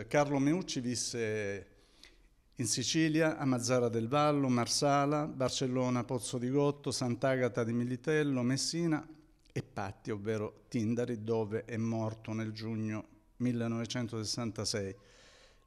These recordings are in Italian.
Eh, Carlo Meucci visse in Sicilia, a Mazzara del Vallo, Marsala, Barcellona, Pozzo di Gotto, Sant'Agata di Militello, Messina e Patti, ovvero Tindari, dove è morto nel giugno 1966.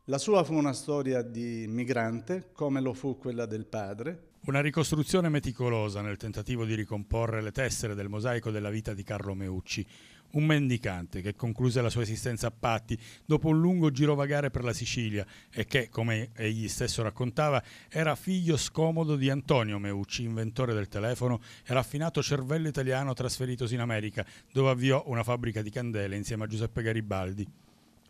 La sua fu una storia di migrante, come lo fu quella del padre, una ricostruzione meticolosa nel tentativo di ricomporre le tessere del mosaico della vita di Carlo Meucci, un mendicante che concluse la sua esistenza a Patti dopo un lungo girovagare per la Sicilia e che, come egli stesso raccontava, era figlio scomodo di Antonio Meucci, inventore del telefono e raffinato cervello italiano trasferitosi in America, dove avviò una fabbrica di candele insieme a Giuseppe Garibaldi.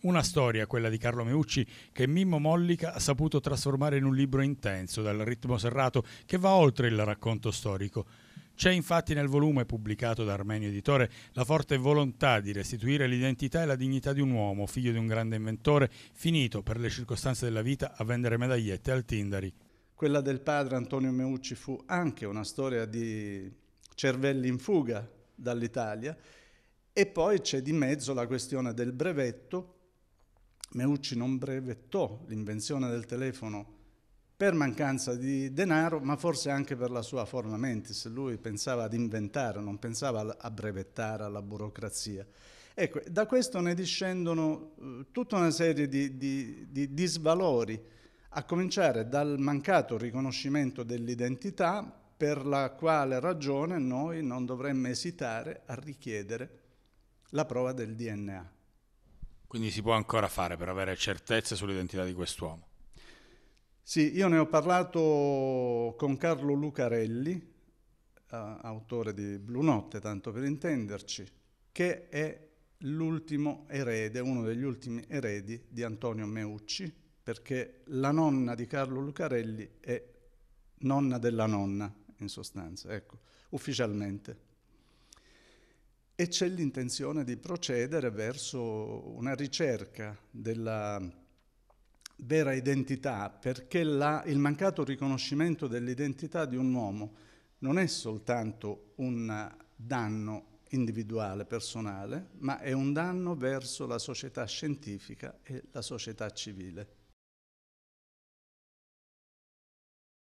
Una storia, quella di Carlo Meucci, che Mimmo Mollica ha saputo trasformare in un libro intenso, dal ritmo serrato, che va oltre il racconto storico. C'è infatti nel volume pubblicato da Armenio Editore la forte volontà di restituire l'identità e la dignità di un uomo, figlio di un grande inventore, finito per le circostanze della vita a vendere medagliette al Tindari. Quella del padre Antonio Meucci fu anche una storia di cervelli in fuga dall'Italia e poi c'è di mezzo la questione del brevetto Meucci non brevettò l'invenzione del telefono per mancanza di denaro, ma forse anche per la sua forma mentis. Lui pensava ad inventare, non pensava a brevettare, alla burocrazia. Ecco, da questo ne discendono eh, tutta una serie di, di, di disvalori, a cominciare dal mancato riconoscimento dell'identità, per la quale ragione noi non dovremmo esitare a richiedere la prova del DNA. Quindi si può ancora fare per avere certezze sull'identità di quest'uomo. Sì, io ne ho parlato con Carlo Lucarelli, eh, autore di Blu Notte, tanto per intenderci, che è l'ultimo erede, uno degli ultimi eredi di Antonio Meucci, perché la nonna di Carlo Lucarelli è nonna della nonna, in sostanza, ecco, ufficialmente e c'è l'intenzione di procedere verso una ricerca della vera identità, perché la, il mancato riconoscimento dell'identità di un uomo non è soltanto un danno individuale, personale, ma è un danno verso la società scientifica e la società civile.